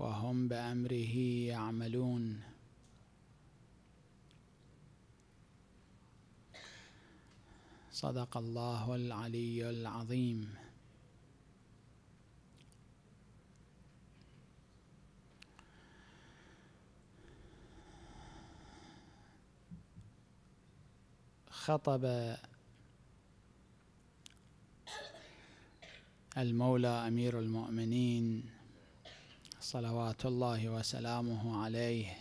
وهم بأمره يعملون صدق الله العلي العظيم خطب المولى امير المؤمنين صلوات الله وسلامه عليه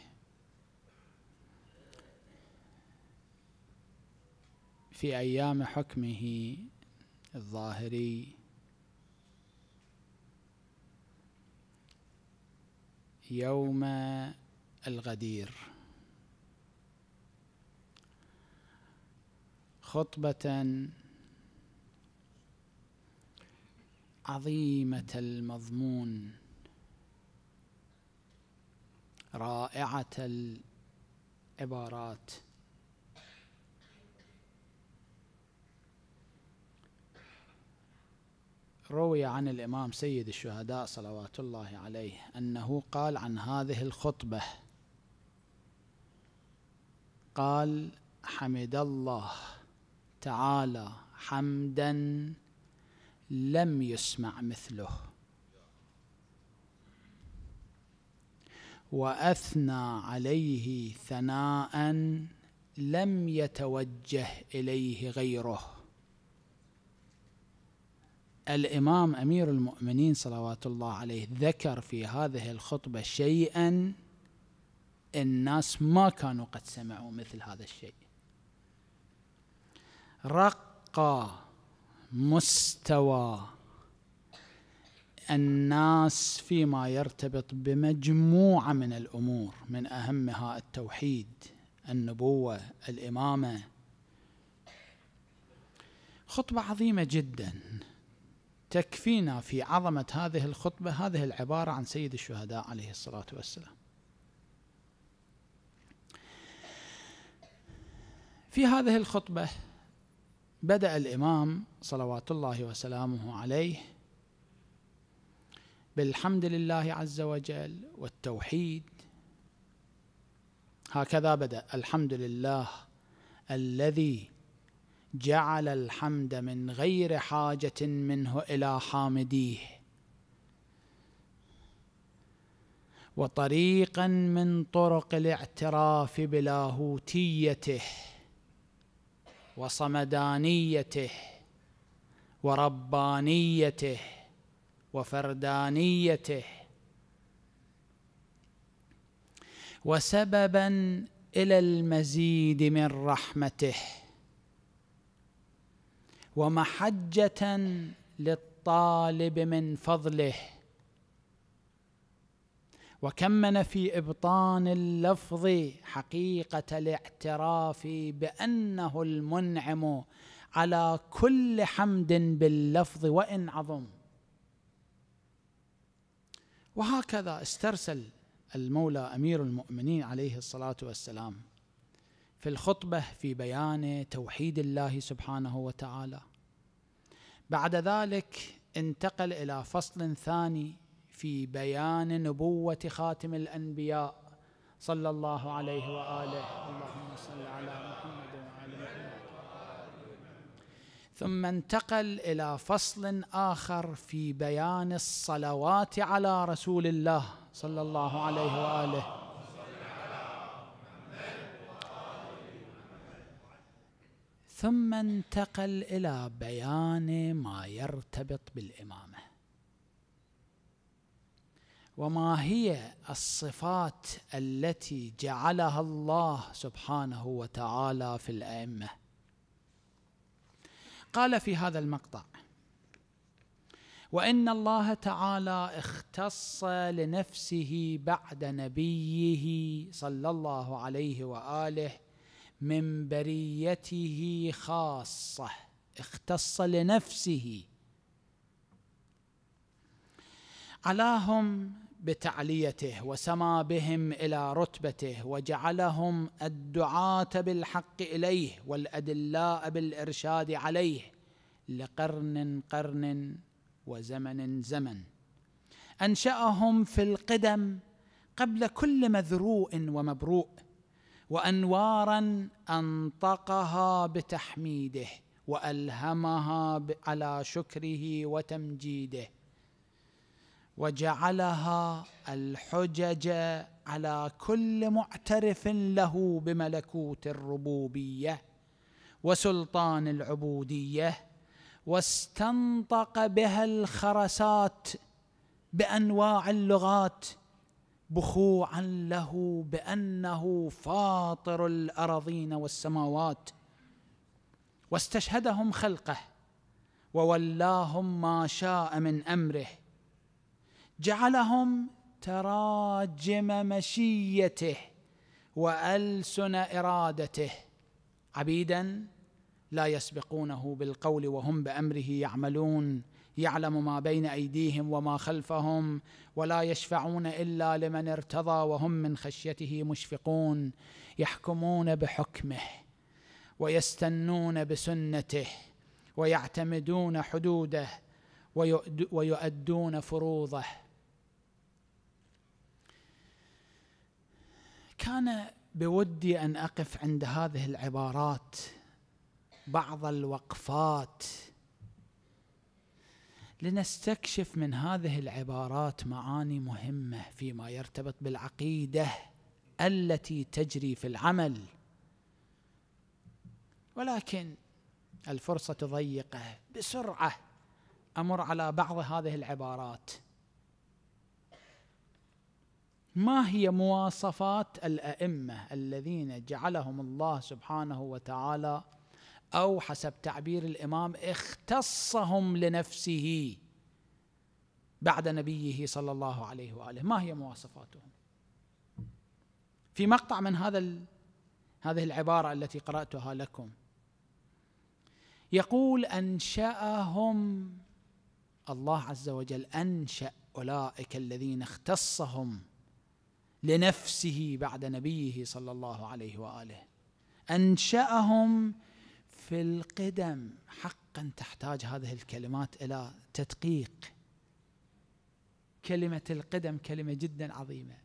في أيام حكمه الظاهري يوم الغدير خطبة عظيمة المضمون رائعة العبارات روي عن الإمام سيد الشهداء صلوات الله عليه أنه قال عن هذه الخطبة قال حمد الله تعالى حمدا لم يسمع مثله واثنى عليه ثناء لم يتوجه اليه غيره الامام امير المؤمنين صلوات الله عليه ذكر في هذه الخطبه شيئا الناس ما كانوا قد سمعوا مثل هذا الشيء رقى مستوى الناس فيما يرتبط بمجموعه من الامور من اهمها التوحيد النبوه الامامه خطبه عظيمه جدا تكفينا في عظمه هذه الخطبه هذه العباره عن سيد الشهداء عليه الصلاه والسلام في هذه الخطبه بدأ الإمام صلوات الله وسلامه عليه بالحمد لله عز وجل والتوحيد هكذا بدا الحمد لله الذي جعل الحمد من غير حاجه منه الى حامديه وطريقا من طرق الاعتراف بلاهوتيته وصمدانيته وربانيته وفردانيته وسببا الى المزيد من رحمته ومحجه للطالب من فضله وكمن في ابطان اللفظ حقيقه الاعتراف بانه المنعم على كل حمد باللفظ وان عظم وهكذا استرسل المولى امير المؤمنين عليه الصلاه والسلام في الخطبه في بيان توحيد الله سبحانه وتعالى بعد ذلك انتقل الى فصل ثاني في بيان نبوه خاتم الانبياء صلى الله عليه واله اللهم صل على محمد وعلى اله ثم انتقل الى فصل اخر في بيان الصلوات على رسول الله صلى الله عليه واله ثم انتقل الى بيان ما يرتبط بالامامه وما هي الصفات التي جعلها الله سبحانه وتعالى في الائمه قال في هذا المقطع وان الله تعالى اختص لنفسه بعد نبيه صلى الله عليه واله من بريته خاصه اختص لنفسه علاهم بتعليته وسما بهم الى رتبته وجعلهم الدعاه بالحق اليه والادلاء بالارشاد عليه لقرن قرن وزمن زمن انشاهم في القدم قبل كل مذروء ومبروء وانوارا انطقها بتحميده والهمها على شكره وتمجيده وجعلها الحجج على كل معترف له بملكوت الربوبيه وسلطان العبوديه واستنطق بها الخرسات بانواع اللغات بخوعا له بانه فاطر الارضين والسماوات واستشهدهم خلقه وولاهم ما شاء من امره جعلهم تراجم مشيته والسن ارادته عبيدا لا يسبقونه بالقول وهم بامره يعملون يعلم ما بين ايديهم وما خلفهم ولا يشفعون الا لمن ارتضى وهم من خشيته مشفقون يحكمون بحكمه ويستنون بسنته ويعتمدون حدوده ويؤدون فروضه كان بودي ان اقف عند هذه العبارات بعض الوقفات لنستكشف من هذه العبارات معاني مهمه فيما يرتبط بالعقيده التي تجري في العمل ولكن الفرصه ضيقه بسرعه امر على بعض هذه العبارات ما هي مواصفات الائمه الذين جعلهم الله سبحانه وتعالى او حسب تعبير الامام اختصهم لنفسه بعد نبيه صلى الله عليه واله ما هي مواصفاتهم في مقطع من هذا هذه العباره التي قراتها لكم يقول انشاهم الله عز وجل انشا اولئك الذين اختصهم لنفسه بعد نبيه صلى الله عليه واله انشاهم في القدم حقا تحتاج هذه الكلمات الى تدقيق كلمه القدم كلمه جدا عظيمه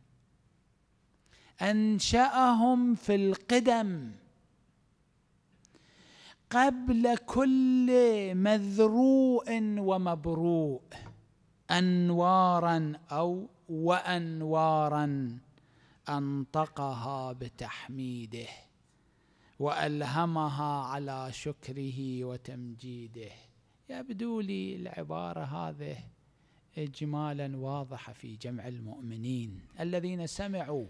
انشاهم في القدم قبل كل مذروء ومبروء انوارا او وانوارا انطقها بتحميده والهمها على شكره وتمجيده يبدو لي العباره هذه اجمالا واضحه في جمع المؤمنين الذين سمعوا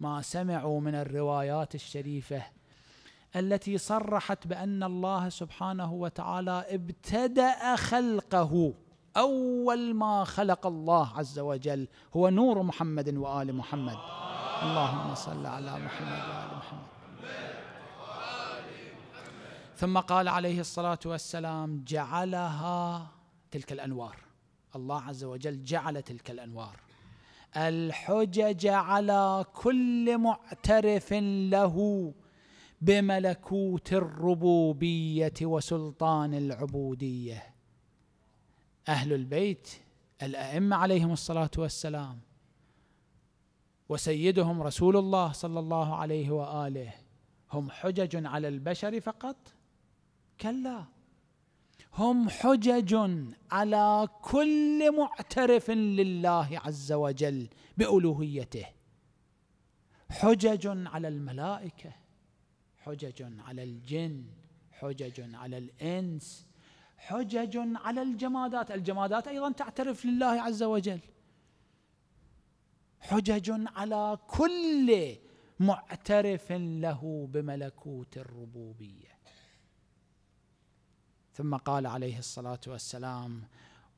ما سمعوا من الروايات الشريفه التي صرحت بان الله سبحانه وتعالى ابتدا خلقه اول ما خلق الله عز وجل هو نور محمد وال محمد اللهم صل على محمد وعلى محمد ثم قال عليه الصلاة والسلام جعلها تلك الأنوار الله عز وجل جعل تلك الأنوار الحجج على كل معترف له بملكوت الربوبيه وسلطان العبوديه اهل البيت الائمه عليهم الصلاه والسلام وسيدهم رسول الله صلى الله عليه واله هم حجج على البشر فقط كلا هم حجج على كل معترف لله عز وجل بالوهيته حجج على الملائكه حجج على الجن حجج على الانس حجج على الجمادات الجمادات ايضا تعترف لله عز وجل حجج على كل معترف له بملكوت الربوبيه ثم قال عليه الصلاه والسلام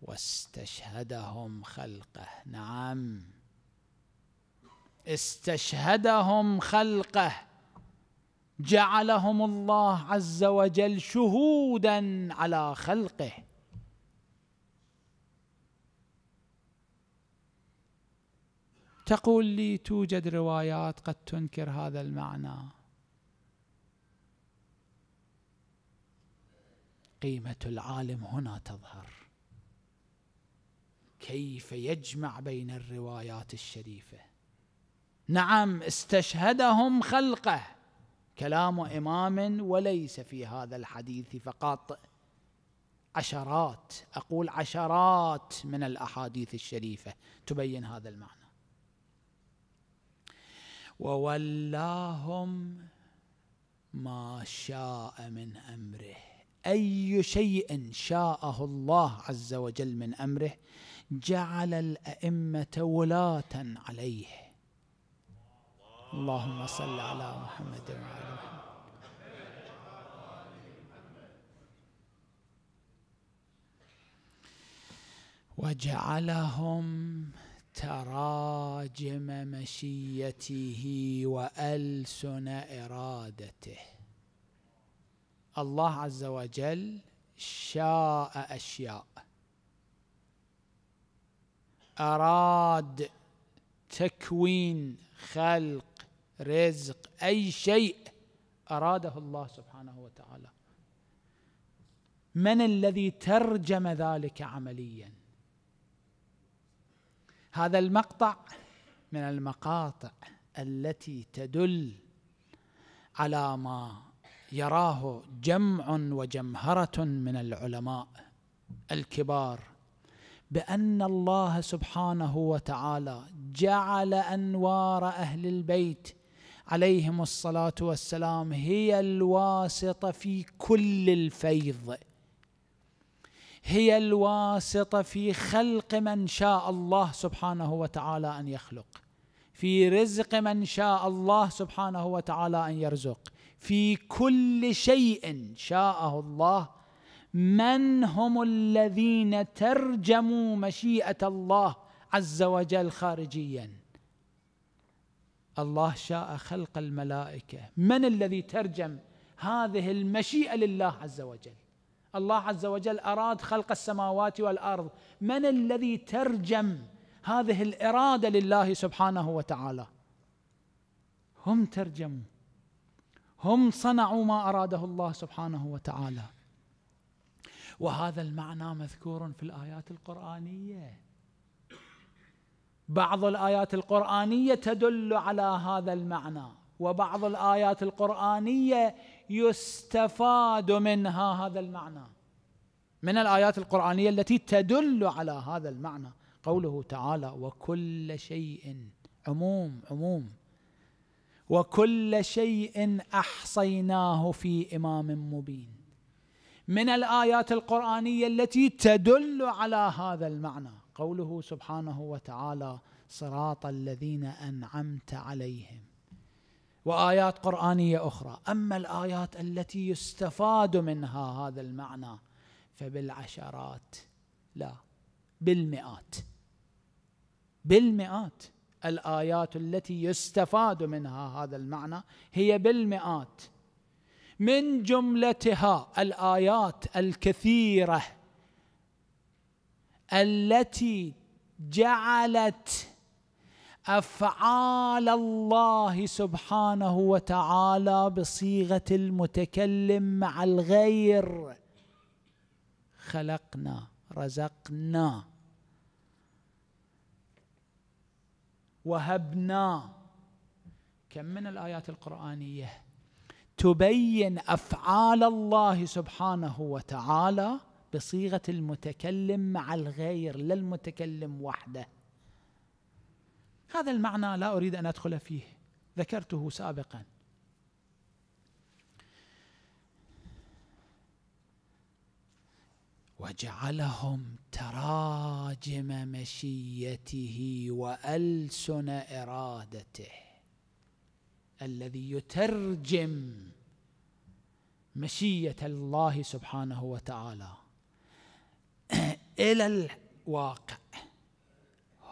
واستشهدهم خلقه نعم استشهدهم خلقه جعلهم الله عز وجل شهودا على خلقه تقول لي توجد روايات قد تنكر هذا المعنى قيمه العالم هنا تظهر كيف يجمع بين الروايات الشريفه نعم استشهدهم خلقه كلام امام وليس في هذا الحديث فقط عشرات اقول عشرات من الاحاديث الشريفه تبين هذا المعنى وولاهم ما شاء من امره اي شيء شاءه الله عز وجل من امره جعل الائمه ولاه عليه اللهم صل على محمد وعلى محمد وجعلهم تراجم مشيته والسن ارادته الله عز وجل شاء اشياء اراد تكوين خلق رزق اي شيء اراده الله سبحانه وتعالى من الذي ترجم ذلك عمليا هذا المقطع من المقاطع التي تدل على ما يراه جمع وجمهره من العلماء الكبار بان الله سبحانه وتعالى جعل انوار اهل البيت عليهم الصلاه والسلام هي الواسطه في كل الفيض هي الواسطه في خلق من شاء الله سبحانه وتعالى ان يخلق في رزق من شاء الله سبحانه وتعالى ان يرزق في كل شيء شاءه الله من هم الذين ترجموا مشيئه الله عز وجل خارجيا الله شاء خلق الملائكه من الذي ترجم هذه المشيئه لله عز وجل الله عز وجل اراد خلق السماوات والارض من الذي ترجم هذه الاراده لله سبحانه وتعالى هم ترجموا هم صنعوا ما اراده الله سبحانه وتعالى وهذا المعنى مذكور في الايات القرانيه بعض الايات القرانيه تدل على هذا المعنى وبعض الايات القرانيه يستفاد منها هذا المعنى من الآيات القرآنية التي تدل على هذا المعنى قوله تعالى وكل شيء عموم عموم وكل شيء احصيناه في امام مبين من الايات القرانيه التي تدل على هذا المعنى قوله سبحانه وتعالى صراط الذين انعمت عليهم وايات قرانيه اخرى اما الايات التي يستفاد منها هذا المعنى فبالعشرات لا بالمئات بالمئات الايات التي يستفاد منها هذا المعنى هي بالمئات من جملتها الايات الكثيره التي جعلت افعال الله سبحانه وتعالى بصيغه المتكلم مع الغير خلقنا رزقنا وهبنا كم من الايات القرانيه تبين افعال الله سبحانه وتعالى بصيغه المتكلم مع الغير لا المتكلم وحده هذا المعنى لا اريد ان ادخل فيه ذكرته سابقا وجعلهم تراجم مشيته والسن ارادته الذي يترجم مشيه الله سبحانه وتعالى الى الواقع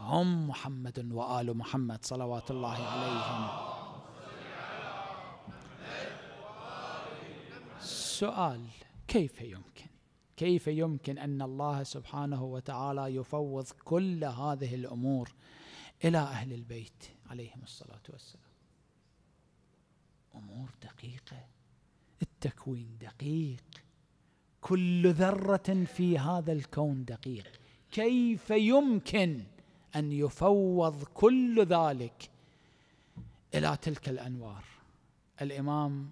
هم محمد وآل محمد صلوات الله عليهم سؤال كيف يمكن كيف يمكن أن الله سبحانه وتعالى يفوض كل هذه الأمور إلى أهل البيت عليهم الصلاة والسلام أمور دقيقة التكوين دقيق كل ذرة في هذا الكون دقيق كيف يمكن ان يفوض كل ذلك الى تلك الانوار الامام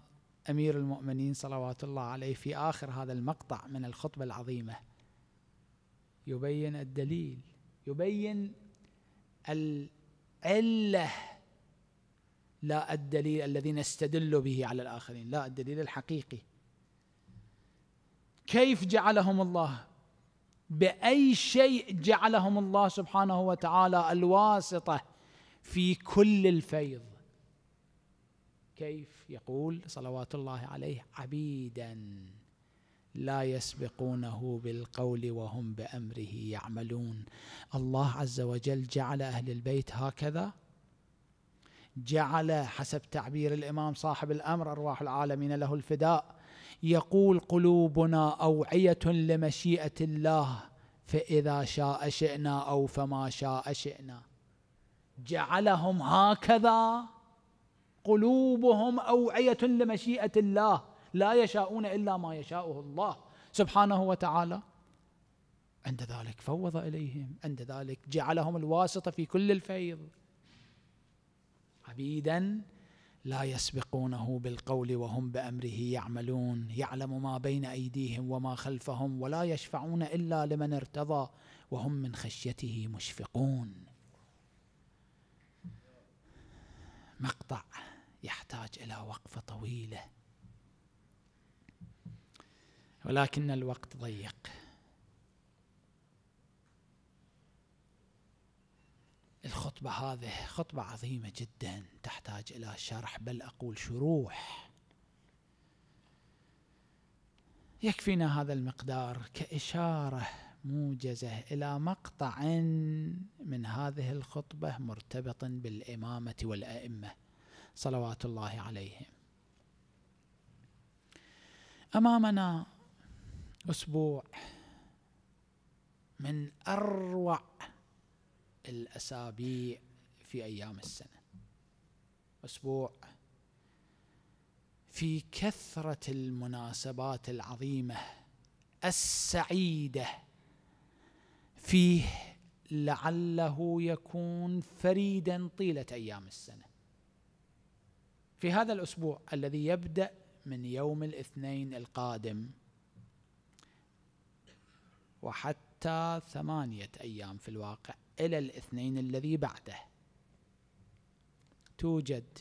امير المؤمنين صلوات الله عليه في اخر هذا المقطع من الخطبه العظيمه يبين الدليل يبين العله لا الدليل الذي نستدل به على الاخرين لا الدليل الحقيقي كيف جعلهم الله باي شيء جعلهم الله سبحانه وتعالى الواسطه في كل الفيض كيف يقول صلوات الله عليه عبيدا لا يسبقونه بالقول وهم بامره يعملون الله عز وجل جعل اهل البيت هكذا جعل حسب تعبير الامام صاحب الامر ارواح العالمين له الفداء يقول قلوبنا أوعية لمشيئة الله فإذا شاء شئنا أو فما شاء شئنا جعلهم هكذا قلوبهم أوعية لمشيئة الله لا يشاءون إلا ما يشاءه الله سبحانه وتعالى عند ذلك فوض إليهم عند ذلك جعلهم الواسطة في كل الفيض عبيدا لا يسبقونه بالقول وهم بامره يعملون يعلم ما بين ايديهم وما خلفهم ولا يشفعون الا لمن ارتضى وهم من خشيته مشفقون مقطع يحتاج الى وقفه طويله ولكن الوقت ضيق الخطبة هذه خطبة عظيمة جدا تحتاج إلى شرح بل أقول شروح يكفينا هذا المقدار كإشارة موجزة إلى مقطع من هذه الخطبة مرتبط بالإمامة والأئمة صلوات الله عليهم أمامنا أسبوع من أروع الأسابيع في أيام السنة أسبوع في كثرة المناسبات العظيمة السعيدة فيه لعله يكون فريدا طيلة أيام السنة في هذا الأسبوع الذي يبدأ من يوم الاثنين القادم وحتى ثمانية أيام في الواقع إلى الاثنين الذي بعده توجد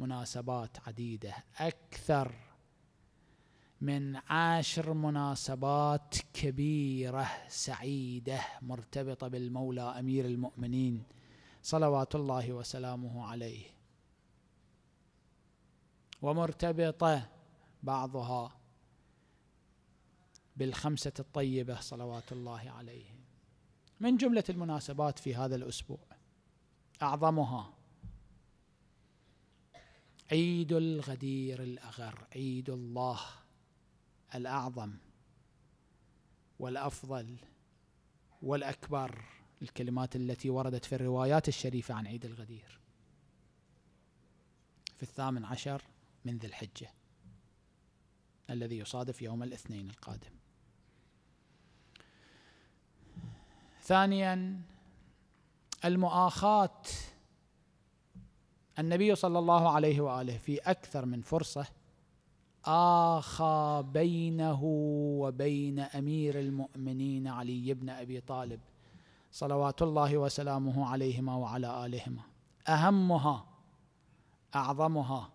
مناسبات عديدة أكثر من عشر مناسبات كبيرة سعيدة مرتبطة بالمولى أمير المؤمنين صلوات الله وسلامه عليه ومرتبطة بعضها بالخمسة الطيبة صلوات الله عليهم من جملة المناسبات في هذا الأسبوع أعظمها عيد الغدير الأغر عيد الله الأعظم والأفضل والأكبر الكلمات التي وردت في الروايات الشريفة عن عيد الغدير في الثامن عشر من ذي الحجة الذي يصادف يوم الاثنين القادم ثانيا المؤاخاه النبي صلى الله عليه واله في اكثر من فرصه آخى بينه وبين أمير المؤمنين علي بن أبي طالب صلوات الله وسلامه عليهما وعلى آلهما أهمها أعظمها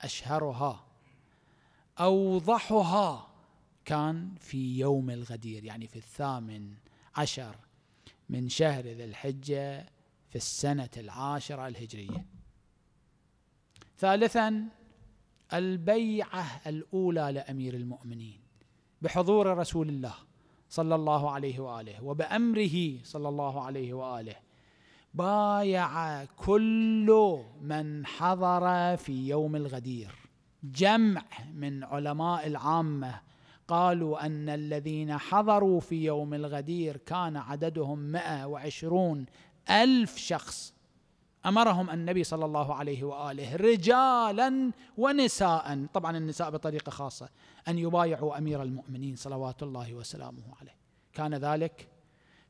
أشهرها أوضحها كان في يوم الغدير يعني في الثامن عشر من شهر ذي الحجة في السنة العاشرة الهجرية ثالثا البيعة الأولى لأمير المؤمنين بحضور رسول الله صلى الله عليه وآله وبأمره صلى الله عليه وآله بايع كل من حضر في يوم الغدير جمع من علماء العامه قالوا أن الذين حضروا في يوم الغدير كان عددهم مئة وعشرون ألف شخص أمرهم النبي صلى الله عليه وآله رجالا ونساء طبعا النساء بطريقة خاصة أن يبايعوا أمير المؤمنين صلوات الله وسلامه عليه كان ذلك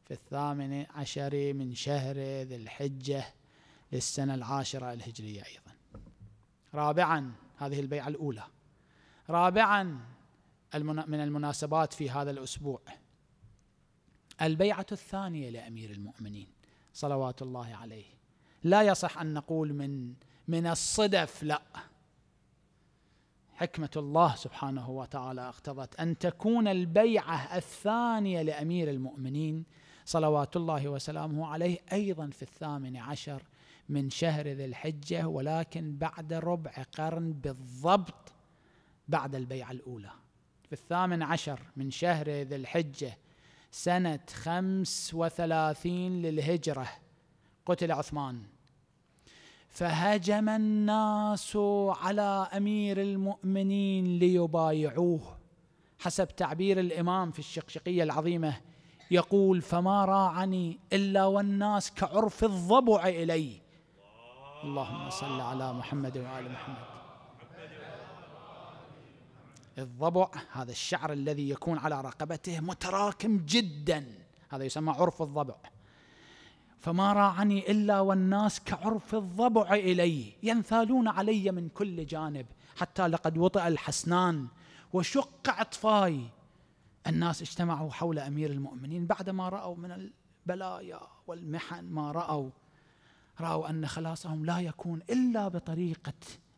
في الثامن عشر من شهر ذي الحجة للسنة العاشرة الهجرية أيضا رابعا هذه البيعة الأولى رابعا من المناسبات في هذا الأسبوع البيعة الثانية لأمير المؤمنين صلوات الله عليه لا يصح أن نقول من من الصدف لا حكمة الله سبحانه وتعالى اقتضت أن تكون البيعة الثانية لأمير المؤمنين صلوات الله وسلامه عليه أيضا في الثامن عشر من شهر ذي الحجة ولكن بعد ربع قرن بالضبط بعد البيعة الأولى في الثامن عشر من شهر ذي الحجة سنة خمس وثلاثين للهجرة قتل عثمان فهجم الناس على أمير المؤمنين ليبايعوه حسب تعبير الإمام في الشقشقية العظيمة يقول فما راعني إلا والناس كعرف الضبع إلي اللهم صل على محمد وآل محمد الضبع هذا الشعر الذي يكون على رقبته متراكم جدا هذا يسمى عرف الضبع فما راعني الا والناس كعرف الضبع الي ينثالون علي من كل جانب حتى لقد وطئ الحسنان وشق عطفاي الناس اجتمعوا حول امير المؤمنين بعد ما راوا من البلايا والمحن ما راوا راوا ان خلاصهم لا يكون الا بطريقه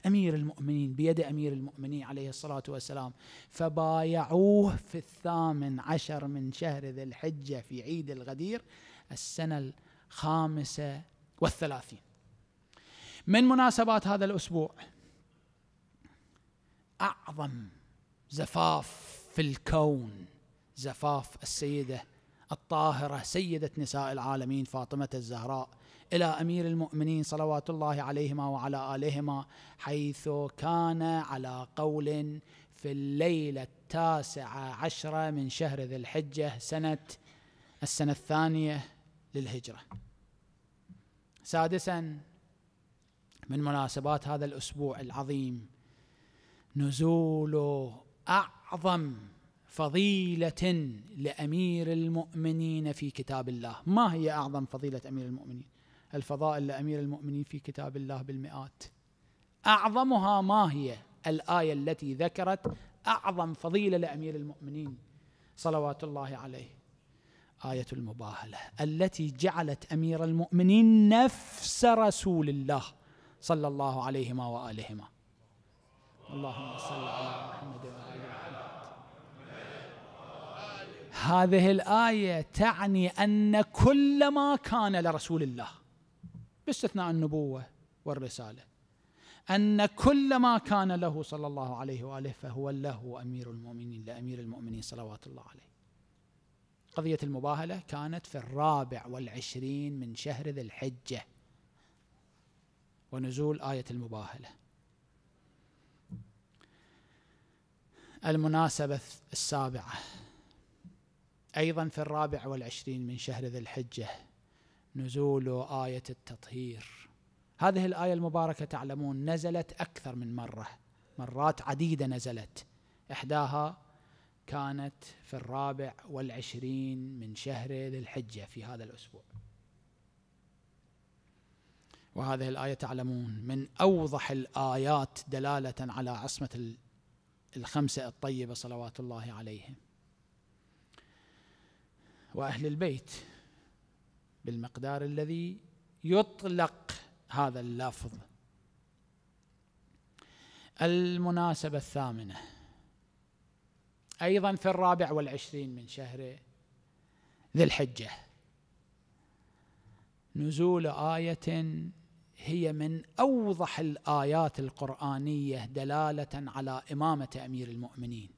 امير المؤمنين بيد امير المؤمنين عليه الصلاه والسلام فبايعوه في الثامن عشر من شهر ذي الحجه في عيد الغدير السنه الخامسه والثلاثين من مناسبات هذا الاسبوع اعظم زفاف في الكون زفاف السيده الطاهره سيده نساء العالمين فاطمه الزهراء الى امير المؤمنين صلوات الله عليهما وعلى الهما حيث كان على قول في الليله التاسعه عشره من شهر ذي الحجه سنه السنه الثانيه للهجره. سادسا من مناسبات هذا الاسبوع العظيم نزول اعظم فضيله لامير المؤمنين في كتاب الله، ما هي اعظم فضيله امير المؤمنين؟ الفضائل لأمير المؤمنين في كتاب الله بالمئات أعظمها ما هي الآية التي ذكرت أعظم فضيلة لأمير المؤمنين صلوات الله عليه آية المباهلة التي جعلت أمير المؤمنين نفس رسول الله صلى الله عليهما وآلهما اللهم صل على محمد وآل محمد هذه الآية تعني أن كل ما كان لرسول الله باستثناء النبوة والرسالة أن كل ما كان له صلى الله عليه وآله فهو له أمير المؤمنين لأمير المؤمنين صلوات الله عليه قضية المباهلة كانت في الرابع والعشرين من شهر ذي الحجة ونزول آية المباهلة المناسبة السابعة أيضا في الرابع والعشرين من شهر ذي الحجة نزول آية التطهير هذه الآية المباركة تعلمون نزلت أكثر من مرة مرات عديدة نزلت إحداها كانت في الرابع والعشرين من شهر ذي الحجة في هذا الأسبوع وهذه الآية تعلمون من أوضح الآيات دلالة على عصمة الخمسة الطيبة صلوات الله عليهم وأهل البيت بالمقدار الذي يطلق هذا اللفظ المناسبة الثامنة أيضا في الرابع والعشرين من شهر ذي الحجة نزول آية هي من أوضح الآيات القرآنية دلالة على إمامة أمير المؤمنين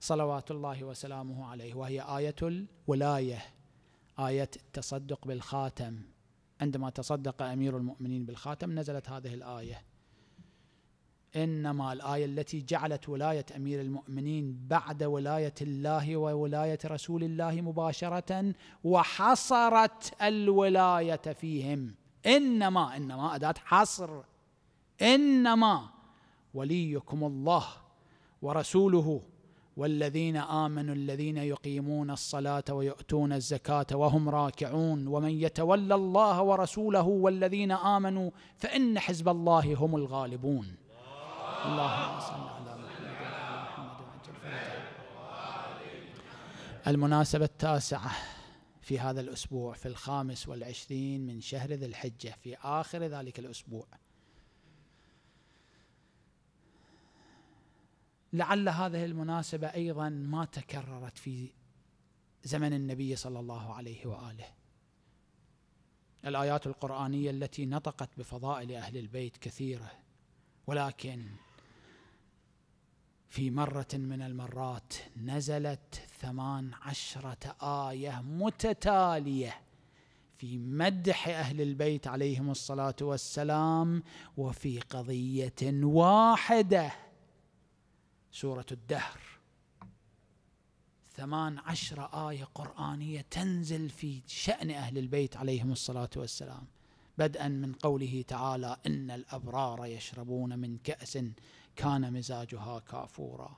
صلوات الله وسلامه عليه وهي آية الولاية آية التصدق بالخاتم عندما تصدق أمير المؤمنين بالخاتم نزلت هذه الآية إنما الآية التي جعلت ولاية أمير المؤمنين بعد ولاية الله وولاية رسول الله مباشرة وحصرت الولاية فيهم إنما إنما أداة حصر إنما وليكم الله ورسوله والذين امنوا الذين يقيمون الصلاه ويؤتون الزكاه وهم راكعون ومن يتولى الله ورسوله والذين امنوا فان حزب الله هم الغالبون اللهم صل على محمد محمد المناسبة التاسعة في هذا الأسبوع في الخامس والعشرين من شهر ذي الحجة في آخر ذلك الأسبوع لعل هذه المناسبة أيضا ما تكررت في زمن النبي صلى الله عليه وآله الآيات القرآنية التي نطقت بفضائل أهل البيت كثيرة ولكن في مرة من المرات نزلت ثمان عشرة آية متتالية في مدح أهل البيت عليهم الصلاة والسلام وفي قضية واحدة سورة الدهر ثمان عشر آية قرآنية تنزل في شأن أهل البيت عليهم الصلاة والسلام بدءا من قوله تعالى إن الأبرار يشربون من كأس كان مزاجها كافورا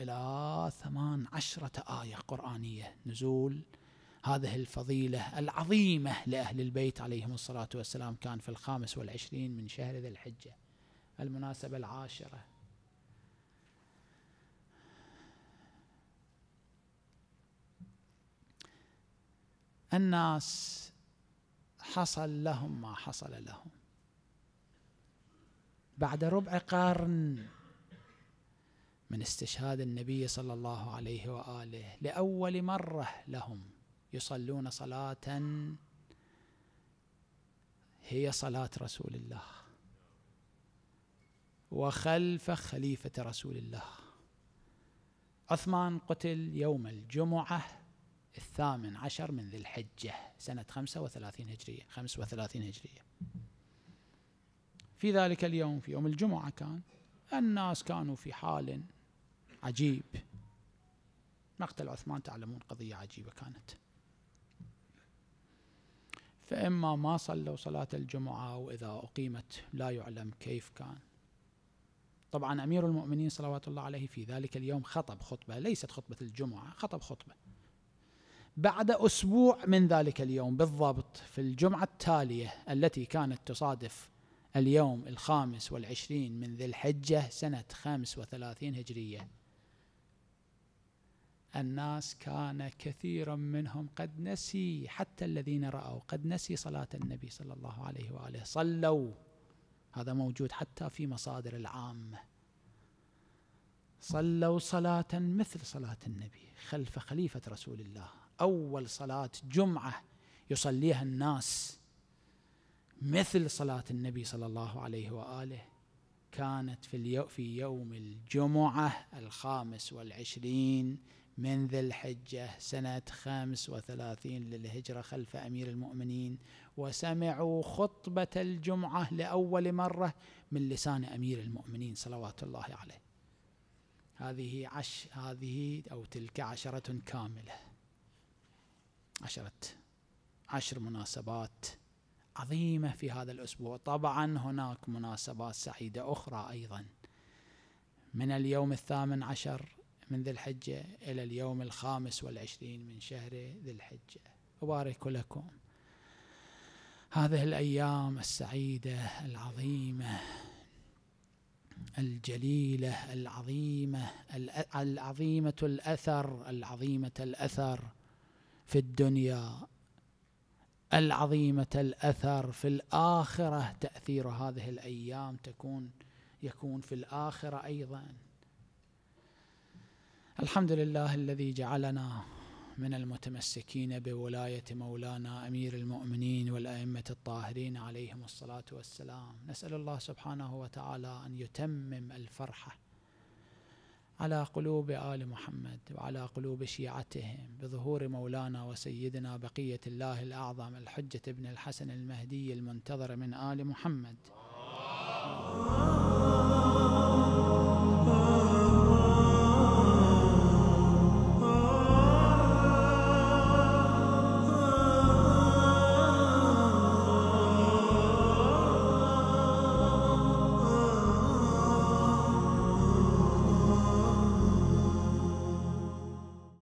إلى ثمان عشرة آية قرآنية نزول هذه الفضيلة العظيمة لأهل البيت عليهم الصلاة والسلام كان في الخامس والعشرين من شهر ذي الحجة المناسبة العاشرة الناس حصل لهم ما حصل لهم بعد ربع قرن من استشهاد النبي صلى الله عليه واله لاول مره لهم يصلون صلاه هي صلاه رسول الله وخلف خليفه رسول الله عثمان قتل يوم الجمعه الثامن عشر من ذي الحجة سنة خمسة وثلاثين هجرية خمس وثلاثين هجرية في ذلك اليوم في يوم الجمعة كان الناس كانوا في حال عجيب مقتل عثمان تعلمون قضية عجيبة كانت فإما ما صلوا صلاة الجمعة وإذا أقيمت لا يعلم كيف كان طبعا أمير المؤمنين صلوات الله عليه في ذلك اليوم خطب خطبة ليست خطبة الجمعة خطب خطبة بعد أسبوع من ذلك اليوم بالضبط في الجمعة التالية التي كانت تصادف اليوم الخامس والعشرين من ذي الحجة سنة خمس وثلاثين هجرية الناس كان كثيرا منهم قد نسي حتى الذين رأوا قد نسي صلاة النبي صلى الله عليه وآله صلوا هذا موجود حتى في مصادر العامة صلوا صلاة مثل صلاة النبي خلف خليفة رسول الله أول صلاة جمعة يصليها الناس مثل صلاة النبي صلى الله عليه وآله كانت في, في يوم الجمعة الخامس والعشرين من ذي الحجة سنة خمس وثلاثين للهجرة خلف أمير المؤمنين وسمعوا خطبة الجمعة لأول مرة من لسان أمير المؤمنين صلوات الله عليه هذه عش هذه أو تلك عشرة كاملة عشرة عشر مناسبات عظيمة في هذا الأسبوع طبعا هناك مناسبات سعيدة أخرى أيضا من اليوم الثامن عشر من ذي الحجة إلى اليوم الخامس والعشرين من شهر ذي الحجة أبارك لكم هذه الأيام السعيدة العظيمة الجليلة العظيمة العظيمة الأثر العظيمة الأثر في الدنيا العظيمة الأثر في الآخرة تأثير هذه الأيام تكون يكون في الآخرة أيضا الحمد لله الذي جعلنا من المتمسكين بولاية مولانا أمير المؤمنين والأئمة الطاهرين عليهم الصلاة والسلام نسأل الله سبحانه وتعالى أن يتمم الفرحة على قلوب آل محمد وعلى قلوب شيعتهم بظهور مولانا وسيدنا بقية الله الأعظم الحجة ابن الحسن المهدي المنتظر من آل محمد